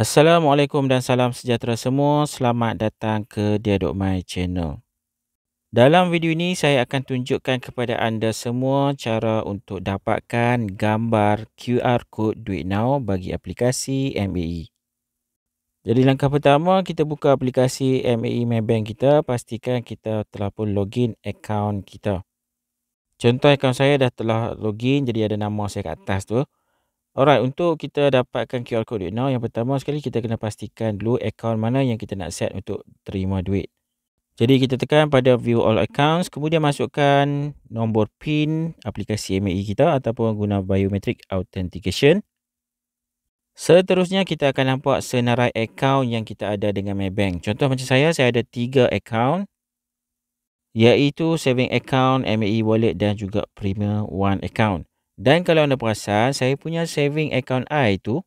Assalamualaikum dan salam sejahtera semua. Selamat datang ke Dialog My Channel. Dalam video ini saya akan tunjukkan kepada anda semua cara untuk dapatkan gambar QR Code Duit Now bagi aplikasi MAE. Jadi langkah pertama kita buka aplikasi MAE Maybank kita. Pastikan kita telah pun login akaun kita. Contoh akaun saya dah telah login jadi ada nama saya kat atas tu. Alright, untuk kita dapatkan QR code duit now, yang pertama sekali kita kena pastikan dulu akaun mana yang kita nak set untuk terima duit. Jadi kita tekan pada view all accounts, kemudian masukkan nombor PIN aplikasi MAE kita ataupun guna biometric authentication. Seterusnya kita akan nampak senarai akaun yang kita ada dengan Maybank. Contoh macam saya, saya ada tiga akaun iaitu saving account, MAE wallet dan juga premium one account. Dan kalau anda perasan, saya punya saving account I tu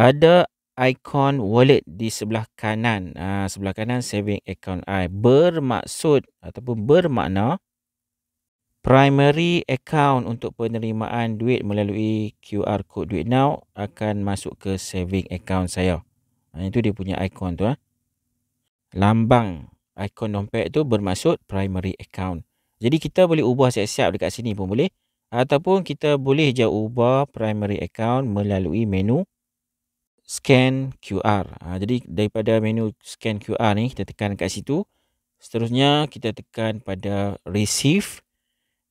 ada ikon wallet di sebelah kanan. Ha, sebelah kanan saving account I. Bermaksud ataupun bermakna primary account untuk penerimaan duit melalui QR code duit now akan masuk ke saving account saya. Ha, itu dia punya ikon tu. Ha. Lambang ikon dompet tu bermaksud primary account. Jadi kita boleh ubah siap-siap dekat sini pun boleh ataupun kita boleh je ubah primary account melalui menu scan QR. Ha, jadi daripada menu scan QR ni kita tekan kat situ. Seterusnya kita tekan pada receive.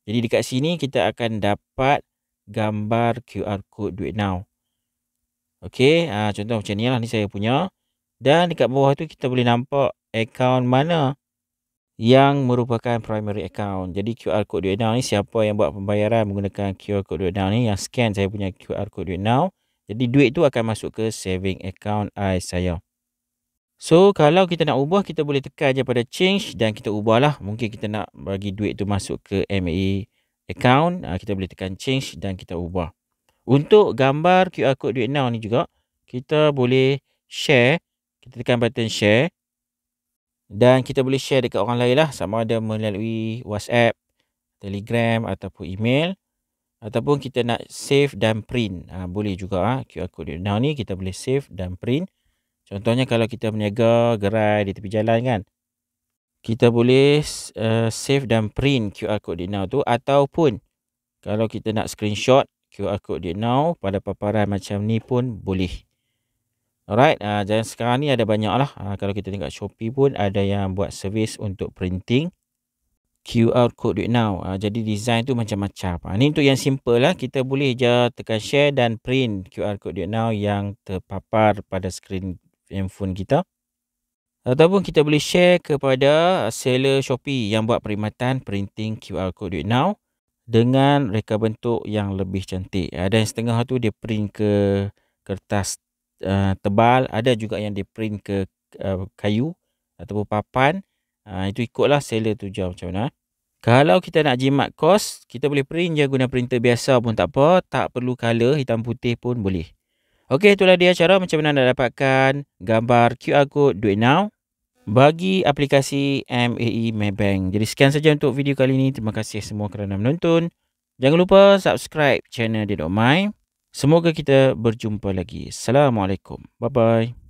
Jadi dekat sini kita akan dapat gambar QR code duit now. Okey, ha, contoh macam ni lah ni saya punya. Dan dekat bawah tu kita boleh nampak account mana yang merupakan primary account. Jadi QR code Duit Now ni siapa yang buat pembayaran menggunakan QR code Duit Now ni yang scan saya punya QR code Duit Now. Jadi duit tu akan masuk ke saving account I saya. So kalau kita nak ubah kita boleh tekan je pada change dan kita ubahlah. Mungkin kita nak bagi duit tu masuk ke MAE account. Ah, kita boleh tekan change dan kita ubah. Untuk gambar QR code Duit Now ni juga kita boleh share. Kita tekan button share dan kita boleh share dekat orang lain lah sama ada melalui WhatsApp, Telegram ataupun email ataupun kita nak save dan print ha, boleh juga ha, QR code now ni kita boleh save dan print contohnya kalau kita berniaga gerai di tepi jalan kan kita boleh uh, save dan print QR code di now tu ataupun kalau kita nak screenshot QR code di now pada paparan macam ni pun boleh Alright, uh, ah, dan sekarang ni ada banyak lah. Uh, ah, kalau kita tengok Shopee pun ada yang buat servis untuk printing. QR Code Duit Now. Uh, jadi design tu macam-macam. Uh, ni untuk yang simple lah. Kita boleh je tekan share dan print QR Code Duit Now yang terpapar pada skrin handphone kita. Ataupun kita boleh share kepada seller Shopee yang buat perkhidmatan printing QR Code Duit Now dengan reka bentuk yang lebih cantik. Uh, dan setengah tu dia print ke kertas Eh, tebal, ada juga yang di print ke uh, kayu ataupun papan. Uh, itu ikutlah seller tu jual macam mana. Kalau kita nak jimat kos, kita boleh print je guna printer biasa pun tak apa. Tak perlu colour, hitam putih pun boleh. Okey, itulah dia cara macam mana anda dapatkan gambar QR Code Duit Now bagi aplikasi MAE Maybank. Jadi sekian saja untuk video kali ini. Terima kasih semua kerana menonton. Jangan lupa subscribe channel Dedok Mind. Semoga kita berjumpa lagi. Assalamualaikum. Bye-bye.